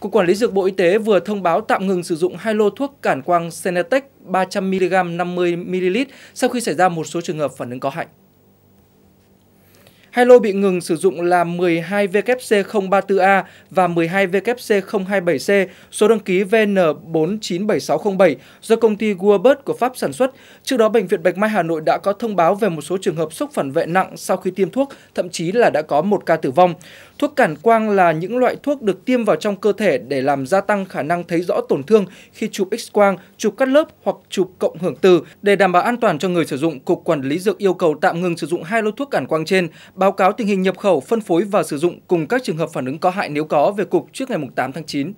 Cục Quản lý Dược Bộ Y tế vừa thông báo tạm ngừng sử dụng hai lô thuốc cản quang Senetech 300mg 50ml sau khi xảy ra một số trường hợp phản ứng có hại. Hai lô bị ngừng sử dụng là 12VKC034A và 12VKC027C, số đăng ký VN497607 do công ty Warbird của Pháp sản xuất. Trước đó, Bệnh viện Bạch Mai Hà Nội đã có thông báo về một số trường hợp sốc phản vệ nặng sau khi tiêm thuốc, thậm chí là đã có một ca tử vong. Thuốc cản quang là những loại thuốc được tiêm vào trong cơ thể để làm gia tăng khả năng thấy rõ tổn thương khi chụp x-quang, chụp cắt lớp hoặc chụp cộng hưởng từ. Để đảm bảo an toàn cho người sử dụng, Cục Quản lý Dược yêu cầu tạm ngừng sử dụng hai lô thuốc cản quang trên, bao báo cáo tình hình nhập khẩu, phân phối và sử dụng cùng các trường hợp phản ứng có hại nếu có về Cục trước ngày 8 tháng 9.